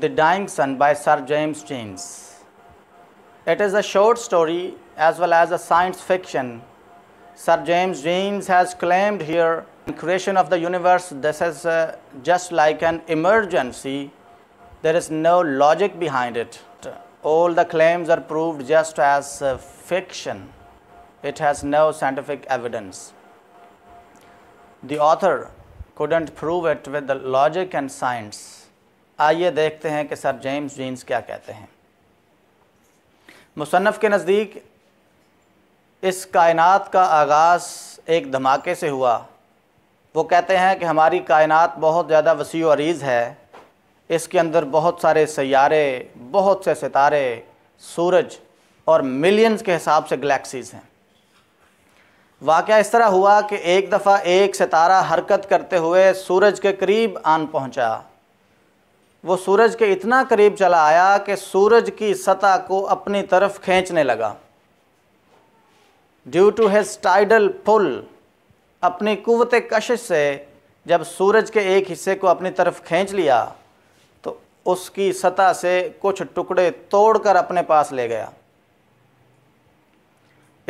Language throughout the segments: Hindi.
The Dying Sun by Sir James James. It is a short story as well as a science fiction. Sir James James has claimed here creation of the universe this is uh, just like an emergency. There is no logic behind it. All the claims are proved just as uh, fiction. It has no scientific evidence. The author couldn't prove it with the logic and science. आइए देखते हैं कि सर जेम्स जीन्स क्या कहते हैं मुसनफ़ के नज़दीक इस कायनात का आगाज़ एक धमाके से हुआ वो कहते हैं कि हमारी कायनात बहुत ज़्यादा वसी अरीज़ है इसके अंदर बहुत सारे सैारे बहुत से सितारे सूरज और मिलियंस के हिसाब से गलेक्सीज़ हैं वाक़ इस तरह हुआ कि एक दफ़ा एक सितारा हरकत करते हुए सूरज के करीब आन पहुंचा वो सूरज के इतना करीब चला आया कि सूरज की सतह को अपनी तरफ खींचने लगा due to his tidal pull अपनी कुवत कशिश से जब सूरज के एक हिस्से को अपनी तरफ खींच लिया तो उसकी सतह से कुछ टुकड़े तोड़कर अपने पास ले गया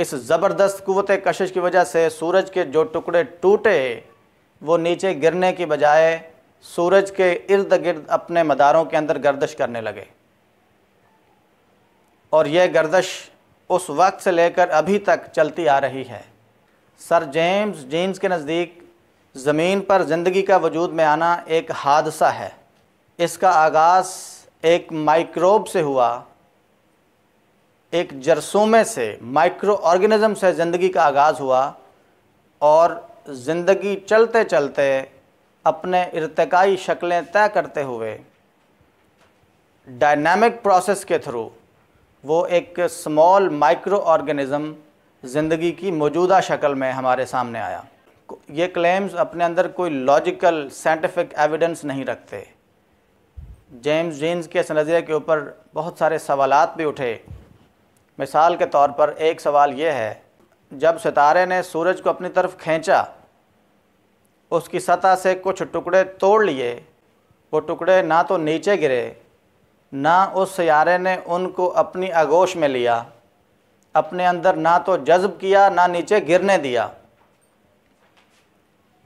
इस ज़बरदस्त कुवत कशिश की वजह से सूरज के जो टुकड़े टूटे वो नीचे गिरने की बजाय सूरज के इर्द गिर्द अपने मदारों के अंदर गर्दश करने लगे और यह गर्दश उस वक्त से लेकर अभी तक चलती आ रही है सर जेम्स जीन्स के नज़दीक ज़मीन पर ज़िंदगी का वजूद में आना एक हादसा है इसका आगाज़ एक माइक्रोब से हुआ एक जरसूमे से माइक्रो ऑर्गेनिज़म से ज़िंदगी का आगाज़ हुआ और ज़िंदगी चलते चलते अपने इरतकाई शक्लें तय करते हुए डायनामिक प्रोसेस के थ्रू वो एक स्मॉल माइक्रो ऑर्गेनिज़म ज़िंदगी की मौजूदा शक्ल में हमारे सामने आया ये क्लेम्स अपने अंदर कोई लॉजिकल साइंटिफिक एविडेंस नहीं रखते जेम्स जीन्स के इस नज़रिए के ऊपर बहुत सारे सवालात भी उठे मिसाल के तौर पर एक सवाल ये है जब सितारे ने सूरज को अपनी तरफ खींचा उसकी सतह से कुछ टुकड़े तोड़ लिए वो टुकड़े ना तो नीचे गिरे ना उस सारे ने उनको अपनी आगोश में लिया अपने अंदर ना तो जज्ब किया ना नीचे गिरने दिया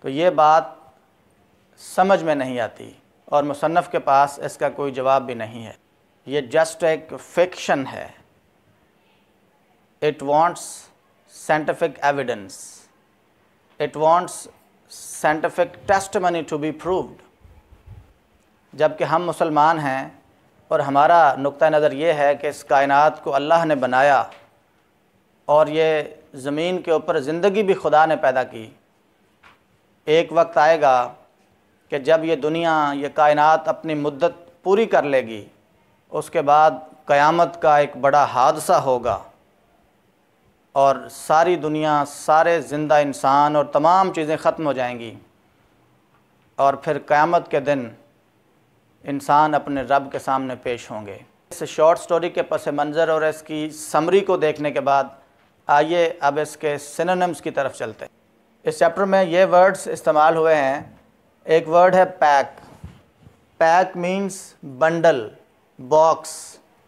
तो ये बात समझ में नहीं आती और मुसनफ़ के पास इसका कोई जवाब भी नहीं है ये जस्ट एक फिक्शन है it wants scientific evidence it wants scientific testimony to be proved जबकि हम मुसलमान हैं और हमारा नुक़ नज़र ये है कि इस कायनात को अल्लाह ने बनाया और ये ज़मीन के ऊपर ज़िंदगी भी खुदा ने पैदा की एक वक्त आएगा कि जब ये दुनिया ये कायनात अपनी मुद्दत पूरी कर लेगी उसके बाद क़यामत का एक बड़ा हादसा होगा और सारी दुनिया सारे ज़िंदा इंसान और तमाम चीज़ें ख़त्म हो जाएंगी और फिर क़्यामत के दिन इंसान अपने रब के सामने पेश होंगे इस शॉर्ट स्टोरी के पस मंज़र और इसकी समरी को देखने के बाद आइए अब इसके सिनोनिम्स की तरफ चलते हैं इस चैप्टर में ये वर्ड्स इस्तेमाल हुए हैं एक वर्ड है pack pack means bundle box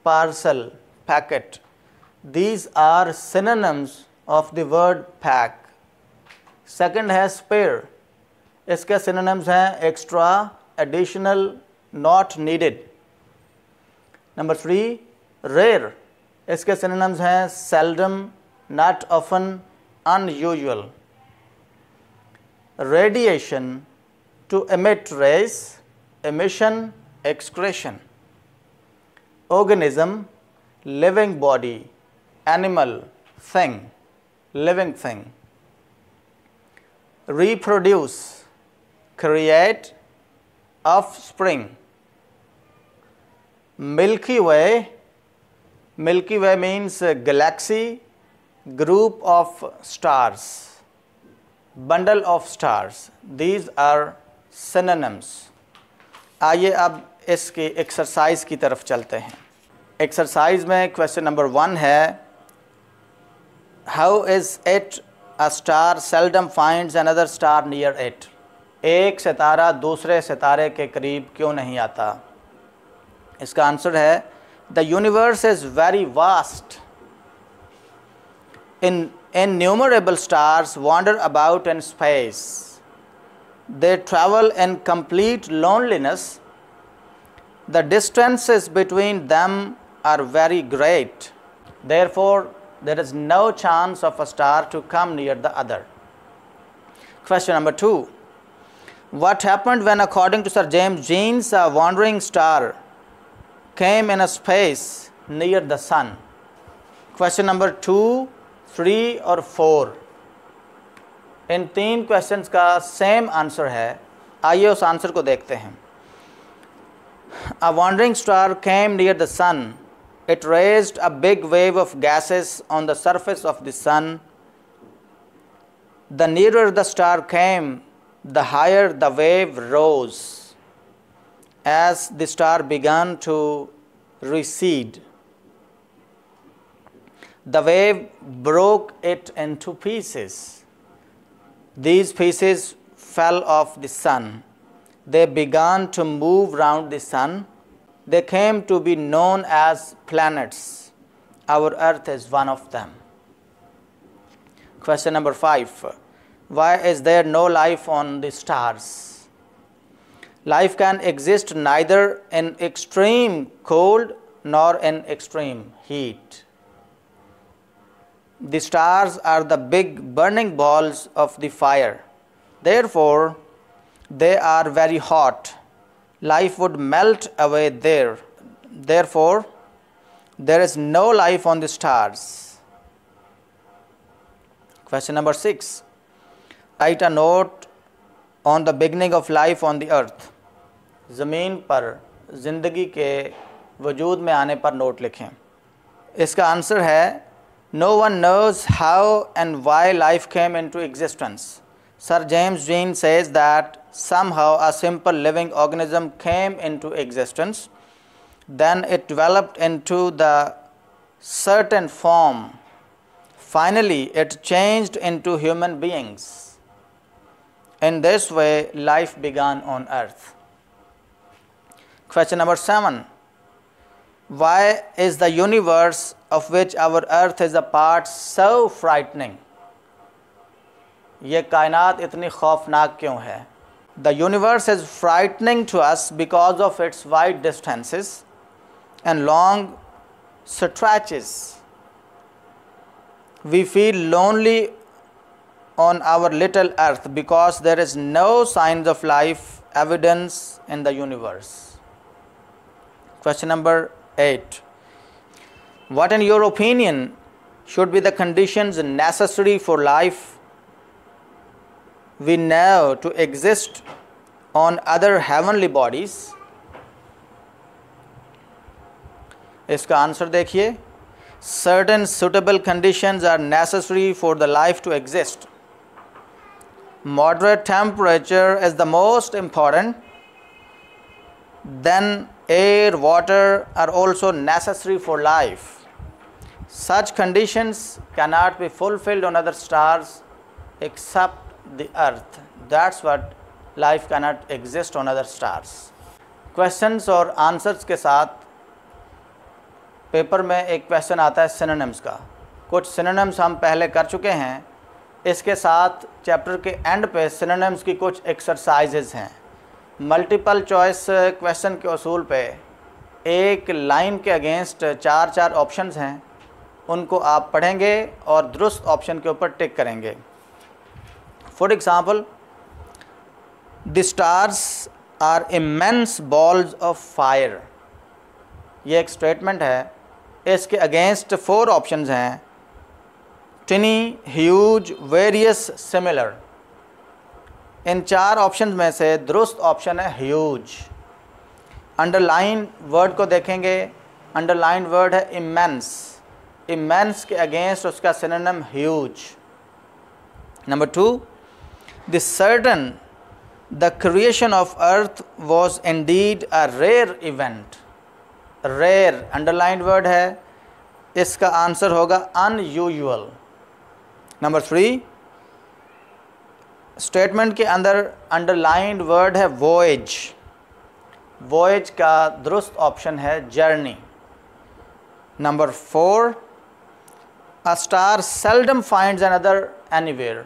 parcel packet These are synonyms of the word pack. Second has spare. इसके synonyms हैं extra, additional, not needed. Number three, rare. इसके synonyms हैं seldom, not often, unusual. Radiation, to emit rays, emission, excretion. Organism, living body. animal, thing, living thing. Reproduce, create offspring. Milky Way, Milky Way means galaxy, group of stars, bundle of stars. These are synonyms. आइए अब इसके एक्सरसाइज की तरफ चलते हैं एक्सरसाइज में क्वेश्चन नंबर वन है how is it a star seldom find another star near it एक सितारा दूसरे सितारे के करीब क्यों नहीं आता इसका आंसर है the universe is very vast in innumerable stars wander about in space they travel in complete loneliness the between them are very great therefore there is no chance of a star to come near the other. Question number 2 What happened when, according to Sir James Jeans, a wandering star came in a space near the sun? Question number 2 3 or 4 in teen questions ka same answer hai aaiye us answer ko dekhte hain a wandering star came near the sun it raised a big wave of gases on the surface of the sun. The nearer the star came, the higher the wave rose as the star began to recede. The wave broke it into pieces. These pieces fell off the sun. They began to move round the sun they came to be known as planets. Our Earth is one of them. Question number five Why is there no life on the stars? Life can exist neither in extreme cold nor in extreme heat. The stars are the big burning balls of the fire. Therefore, they are very hot life would melt away there. Therefore, there is no life on the stars. Question number six. Write a note on the beginning of life on the earth. Zameen par zindagi ke vajood me aane par note likhein. Iska answer hai, no one knows how and why life came into existence. Sir James Jean says that somehow a simple living organism came into existence, then it developed into the certain form. Finally, it changed into human beings. In this way, life began on earth. Question number 7 Why is the universe of which our earth is a part so frightening? ये कायनात इतनी खौफनाक क्यों है the universe is frightening to us because of its wide distances and long stretches we feel lonely on our little earth because there is no signs of life evidence in the universe question number 8 what in your opinion should be the conditions necessary for life we know to exist on other heavenly bodies इसका आंसर देखिए certain suitable conditions are necessary for the life to exist moderate temperature is the most important then air water are also necessary for life such conditions cannot be fulfilled on other stars except the earth. That's what life cannot exist on other stars. Questions और आंसर्स के साथ पेपर में एक क्वेश्चन आता है सिनोनिम्स का कुछ सिनोनिम्स हम पहले कर चुके हैं इसके साथ चैप्टर के एंड पे सिनोनिम्स की कुछ एक्सरसाइजेज हैं मल्टीपल चॉइस क्वेश्चन के असूल पे एक लाइन के अगेंस्ट चार चार ऑप्शंस हैं उनको आप पढ़ेंगे और दुरुस्त ऑप्शन के ऊपर टिक करेंगे example example the stars are immense balls of fire ये एक स्टेटमेंट है इसके अगेंस्ट फोर ऑप्शंस हैं टनी ह्यूज वेरियस सिमिलर इन चार ऑप्शन में से दुरुस्त ऑप्शन है ह्यूज अंडरलाइन वर्ड को देखेंगे अंडरलाइन वर्ड है इमेंस इमेंस के अगेंस्ट उसका synonym huge number two the certain the creation of earth was indeed a rare event rare underlined word hai iska answer hoga unusual number 3 statement ke andar underlined word hai voyage voyage ka durust option hai journey number 4 a star seldom finds another anywhere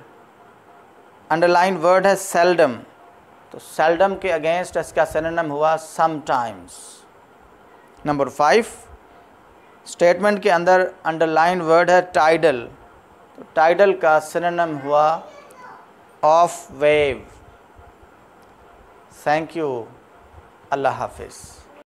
underline word है सेल्डम तो सेल्डम के अगेंस्ट इसका सेनेम हुआ समटाइम्स नंबर फाइव स्टेटमेंट के अंदर अंडरलाइन वर्ड है टाइडल तो टाइडल का सेनेम हुआ of wave thank you Allah हाफिज़